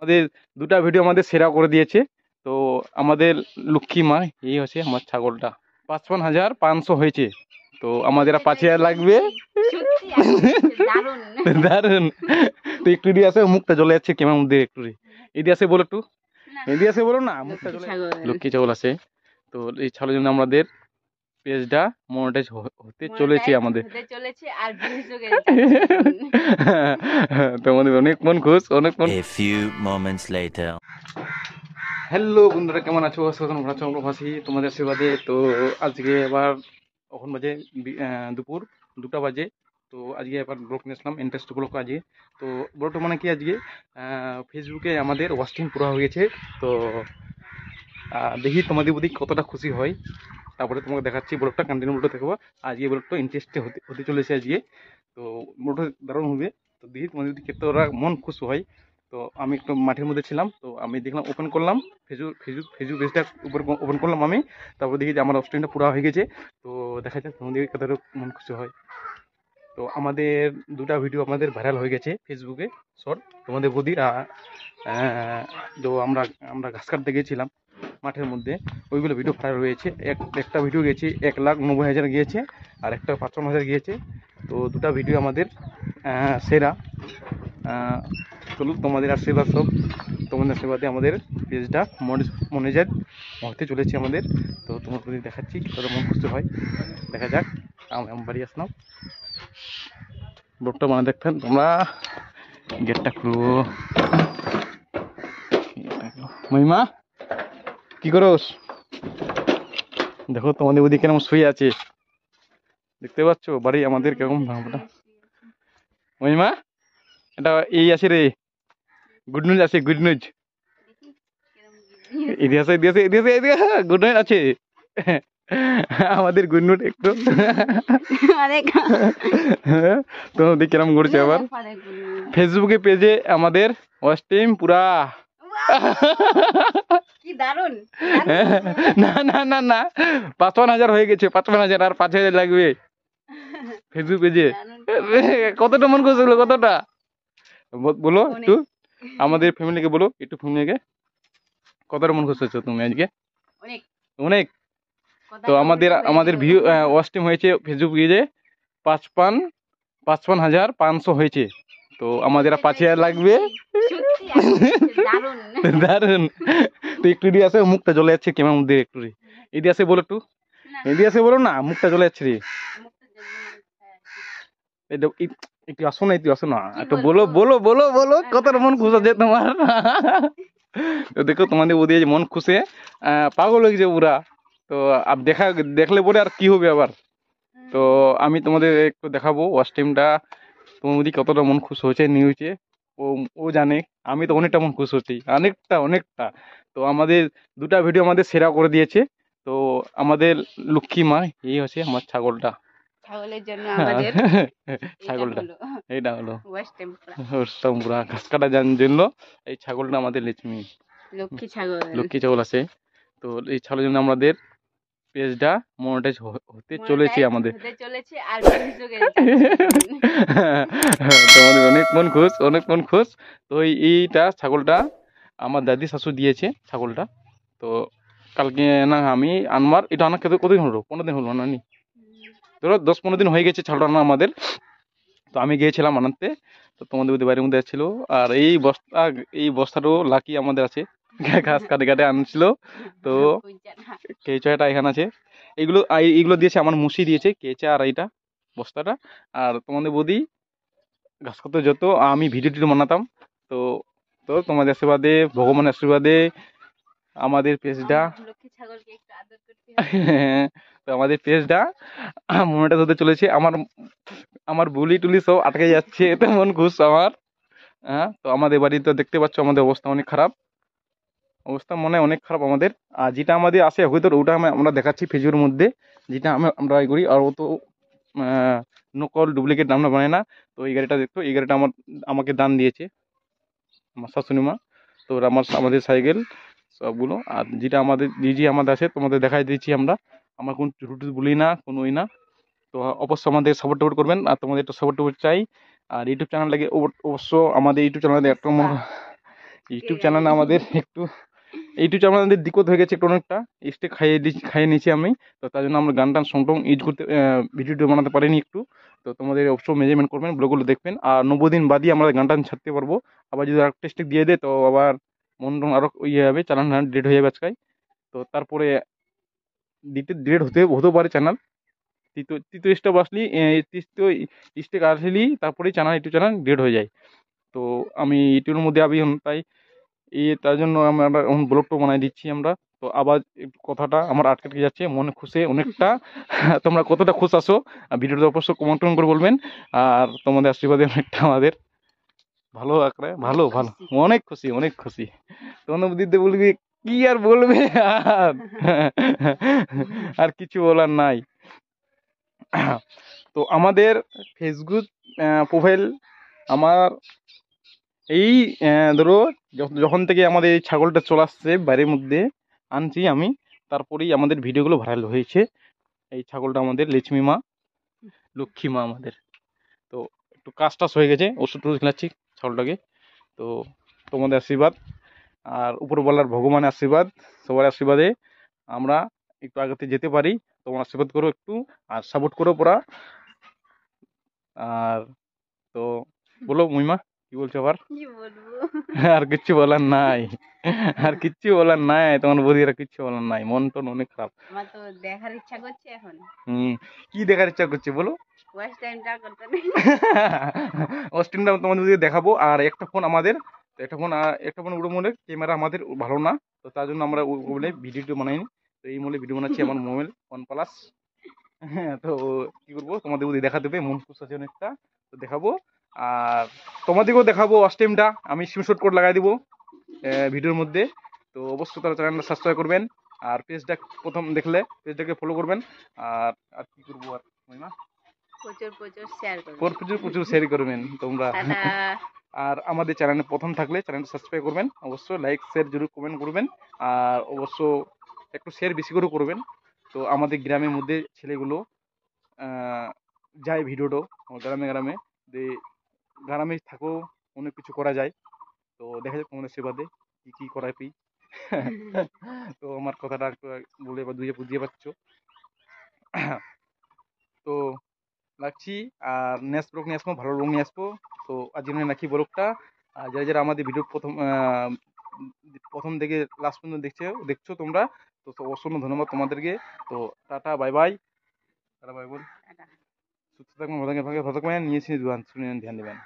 আমাদের দুটা ভিডিও আমাদের সেরা করে দিয়েছে তো আমাদের লক্ষ্মী মা এই হচ্ছে আমার ছাগলটা পাঁচপন হাজার পাঁচশো হয়েছে তো আমাদের পাঁচ হাজার লাগবে দারুন তো একটু দিয়ে আসে মুখটা জ্বলে যাচ্ছে কেমন মধ্যে একটু এদি আসে বলো একটু এদি আসে বলো না মুখটা লক্ষ্মী ছাগল আছে তো এই ছাগলের জন্য আমাদের পেজটা মনিটাইজ হতে চলেছে আমাদের তোমাদের অনেক মন খুশ অনেক মন মোমেন্টস লেটার হ্যালো বন্ধুরা কেমন আছো সচেতন আছো আমরা ভাসি তোমাদের আশীর্বাদে তো আজকে এবার ওখান বাজে দুপুর দুটা বাজে তো আজকে এবার ব্লক নিয়েছিলাম ইন্টারেস্ট ব্লগ আজকে তো ব্লগটা মানে কি আজকে ফেসবুকে আমাদের ওয়াস্টিং পুরো হয়ে গেছে তো দেখি তোমাদের প্রতি কতটা খুশি হয় তারপরে তোমাকে দেখাচ্ছি ব্লগটা কন্টিনিউ ব্লগটা দেখবো আজকে ব্লগটা ইন্টারেস্টে হতে হতে চলেছে আজকে তো ব্লগটা দারুণ হবে তো দেখি তোমাদের যদি খেতে ওরা মন খুশ হয় তো আমি একটু মাঠের মধ্যে ছিলাম তো আমি দেখলাম ওপেন করলাম ফেসবুক ফেসবুক ফেসবুক পেজটা ওপেন করলাম আমি তারপর দেখি যে আমার অস্ট্রেনটা পুরো হয়ে গেছে তো দেখা যাক তোমাদের কতটা মন খুশি হয় তো আমাদের দুটা ভিডিও আমাদের ভাইরাল হয়ে গেছে ফেসবুকে শর্ট তোমাদের বদির তো আমরা আমরা ঘাস কাটতে গিয়েছিলাম মাঠের মধ্যে ওইগুলো ভিডিও ফায়ার রয়েছে এক একটা ভিডিও গিয়েছে এক লাখ নব্বই হাজার গিয়েছে আর একটা পাঁচশো হাজার গিয়েছে তো দুটা ভিডিও আমাদের সেরা চলুক তোমাদের আশীর্বাদ সব তোমাদের আশীর্বাদে আমাদের পেজটা যায় হতে চলেছে আমাদের তো তোমার প্রতি দেখাচ্ছি কত মন খুশি হয় দেখা যাক আমি বাড়ি আসলাম ব্লগটা মানে দেখতেন তোমরা গেটটা খুলবো মহিমা কি করোস দেখো তোমাদের ওদিকে কেমন শুয়ে আছে দেখতে পাচ্ছ বাড়ি আমাদের কেমন ভাবনা মহিমা এটা এই আছে রে গুড নিউজ আছে গুড নিউজ ইতিহাসে ইতিহাসে ইতিহাসে ইতিহাস গুড নিউজ আছে আমাদের গুড নিউজ একটু তোমাদের কিরম ঘুরছে আবার ফেসবুকে পেজে আমাদের ওয়াশ টিম পুরা না না না না পাঁচপান হাজার হয়ে গেছে পাঁচপান হাজার আর পাঁচ হাজার লাগবে ফেসবুক পেজে কতটা মন করছিল কতটা বলো একটু আমাদের ফ্যামিলিকে বলো একটু ফ্যামিলিকে কতটা মন করছো তুমি আজকে অনেক তো আমাদের আমাদের ভিউ ওয়াস্টিম হয়েছে ফেসবুক পেজে পাঁচপান পাঁচপান হাজার পাঁচশো হয়েছে তো আমাদের পাঁচ হাজার লাগবে দারুন তো একটু দিয়ে আছে মুখটা জ্বলে যাচ্ছে ক্যামেরার মধ্যে একটু এদি আছে বলো একটু এদি আছে বলো না মুখটা জ্বলে যাচ্ছে রে একটু আসো না একটু আসো না একটু বলো বলো বলো বলো হ্যাঁ। কতটা মন খুশ আছে তোমার দেখো তোমাদের ওদের মন খুশে পাগল হয়ে গেছে পুরা তো আর দেখা দেখলে পরে আর কি হবে আবার তো আমি তোমাদের একটু দেখাবো ওয়াশ টাইমটা তোমার মধ্যে কতটা মন খুশ হয়েছে নিয়েছে ও ও জানে আমি তো অনেকটা মন খুশ হচ্ছি অনেকটা অনেকটা তো আমাদের দুটা ভিডিও আমাদের সেরা করে দিয়েছে তো আমাদের লক্ষ্মী মা এই হচ্ছে আমার ছাগলটা হ্যাঁ। ছাগলটা হলো ঘাস কাটা এই ছাগলটা আমাদের লক্ষ্মী লক্ষ্মী ছাগল আছে তো এই ছাগলের জন্য আমাদের পেজটা মনিটাইজ হতে চলেছে আমাদের তোমাদের অনেক মন খুশ অনেক মন খুশ তো এইটা ছাগলটা আমার দাদি শাশু দিয়েছে ছাগলটা তো কালকে না আমি আনমার এটা আনার ক্ষেত্রে কতদিন হলো পনেরো দিন হলো নানি ধরো দশ পনেরো দিন হয়ে গেছে ছাগলটা আনা আমাদের তো আমি গিয়েছিলাম আনাতে তো তোমাদের বাড়ির মধ্যে এসেছিলো আর এই বস্তা এই বস্তাটাও লাকি আমাদের আছে ঘাস কাটে কাটে আনছিল তো কেঁচাটা এখানে আছে এগুলো এগুলো দিয়েছে আমার মুসি দিয়েছে কেঁচা আর এইটা বস্তাটা আর তোমাদের বৌদি ঘাস করতে যত আমি ভিডিও টিডিও বানাতাম তো তো তোমাদের আশীর্বাদে ভগবানের আশীর্বাদে আমাদের পেজটা তো আমাদের পেজটা মনেটা ধরতে চলেছে আমার আমার বুলি টুলি সব আটকে যাচ্ছে তেমন ঘুষ আমার হ্যাঁ তো আমাদের বাড়ি তো দেখতে পাচ্ছ আমাদের অবস্থা অনেক খারাপ অবস্থা মনে অনেক খারাপ আমাদের আর যেটা আমাদের আসে হয়তো ওটা আমরা দেখাচ্ছি ফেজুর মধ্যে যেটা আমরা করি আর ও তো নকল ডুপ্লিকেট আমরা বানায় না তো এই গাড়িটা দেখতো এই গাড়িটা আমার আমাকে দান দিয়েছে আমার শাশুড়ি মা তো আমার আমাদের সাইকেল সবগুলো আর যেটা আমাদের যে যে আমাদের আছে তোমাদের দেখাই দিচ্ছি আমরা আমার কোনো রুট বলি না কোনো ওই না তো অবশ্য আমাদের সাপোর্ট টপোর্ট করবেন আর তোমাদের একটু সাপোর্ট টপোর্ট চাই আর ইউটিউব লাগে অবশ্য আমাদের ইউটিউব চ্যানেলে একটু হ্যাঁ। ইউটিউব চ্যানেলে আমাদের একটু এইটুকু আমাদের দিকত হয়ে গেছে একটু অনেকটা এক্সট্রা খাইয়ে দিয়েছি খাইয়ে নিয়েছি আমি তো তার জন্য আমরা গান টান সং ইউজ করতে ভিডিওটি বানাতে পারিনি একটু তো তোমাদের অবশ্যই মেজারমেন্ট করবেন ব্লগুলো দেখবেন আর নব্বই দিন বাদই আমরা গান টান ছাড়তে পারবো আবার যদি আর টেস্টিক দিয়ে দেয় তো আবার মন টন আরও ইয়ে হবে চ্যানেল ডেট হয়ে যাবে আজকাই তো তারপরে দিতে ডেট হতে হতেও পারে চ্যানেল তৃতীয় তৃতীয় স্টেপ আসলি তৃতীয় স্টেক আসলি তারপরেই চ্যানেল ইউটিউব চ্যানেল ডেট হয়ে যায় তো আমি ইউটিউবের মধ্যে আমি তাই এই তার জন্য আমরা এমন ব্লগটা বানাই দিচ্ছি আমরা তো আবার কথাটা আমার আটকে যাচ্ছে মনে খুশে অনেকটা তোমরা কতটা খুশ আসো ভিডিওটা অবশ্যই কমেন্ট করে বলবেন আর তোমাদের আশীর্বাদে অনেকটা আমাদের ভালো আঁকড়ে ভালো ভালো অনেক খুশি অনেক খুশি তখন দিদি বলবি কি আর বলবে আর আর কিছু বলার নাই তো আমাদের ফেসবুক প্রোফাইল আমার এই ধরো যখন থেকে আমাদের এই ছাগলটা চলে আসছে বাইরের মধ্যে আনছি আমি তারপরেই আমাদের ভিডিওগুলো ভাইরাল হয়েছে এই ছাগলটা আমাদের লক্ষ্মী মা লক্ষ্মী মা আমাদের তো একটু কাজ টাস হয়ে গেছে ওষুধ টুষ খেলাচ্ছি ছাগলটাকে তো তোমাদের আশীর্বাদ আর উপরবেলার ভগবানের আশীর্বাদ সবার আশীর্বাদে আমরা একটু আগাতে যেতে পারি তোমার আশীর্বাদ করো একটু আর সাপোর্ট করো পড়া আর তো বলো মহিমা কি বলছো আবার আর কিচ্ছু বলার নাই আর কিচ্ছু বলার নাই তোমার বৌদি আর কিচ্ছু বলার নাই মন টন অনেক খারাপ দেখার ইচ্ছা করছে এখন হুম কি দেখার ইচ্ছা করছে বলো ওয়েস্ট তোমাদের দিয়ে দেখাবো আর একটা ফোন আমাদের একটা ফোন একটা ফোন ওগুলো মনে ক্যামেরা আমাদের ভালো না তো তার জন্য আমরা বলে ভিডিওটি বানাইনি তো এই মূলে ভিডিও বানাচ্ছি আমার মোবাইল ওয়ান প্লাস হ্যাঁ তো কি করবো তোমাদের দেখা দেবে মন খুশ আছে অনেকটা তো দেখাবো আর তোমাদেরকেও দেখাবো অস্টেমটা আমি স্ক্রিনশট কোড লাগাই দিব ভিডিওর মধ্যে তো অবশ্যই তারা চ্যানেলটা সাবস্ক্রাইব করবেন আর পেজটা প্রথম দেখলে পেজটাকে ফলো করবেন আর আর কি করবো আর মহিমা প্রচুর প্রচুর শেয়ার করবেন প্রচুর শেয়ার করবেন তোমরা আর আমাদের চ্যানেলে প্রথম থাকলে চ্যানেলটা সাবস্ক্রাইব করবেন অবশ্যই লাইক শেয়ার জরুর কমেন্ট করবেন আর অবশ্য একটু শেয়ার বেশি করে করবেন তো আমাদের গ্রামের মধ্যে ছেলেগুলো যায় ভিডিওটো গ্রামে গ্রামে যে গ্রামে থাকো অনেক কিছু করা যায় তো দেখা যাক তোমাদের সেবাদে কি কি করাই পি তো আমার কথাটা একটু বলে বা দুইয়ে বুঝিয়ে পাচ্ছ তো রাখছি আর নেক্সট ব্লগ নিয়ে আসবো ভালো ব্লগ নিয়ে আসবো তো জন্য নাকি ব্লগটা আর যারা যারা আমাদের ভিডিও প্রথম প্রথম থেকে লাস্ট পর্যন্ত দেখছে দেখছো তোমরা তো অসংখ্য ধন্যবাদ তোমাদেরকে তো tata bye bye tata bye বল সুস্থ থাকবেন ভালো থাকবেন ভালো থাকবেন নিয়ে ধ্যান দেবেন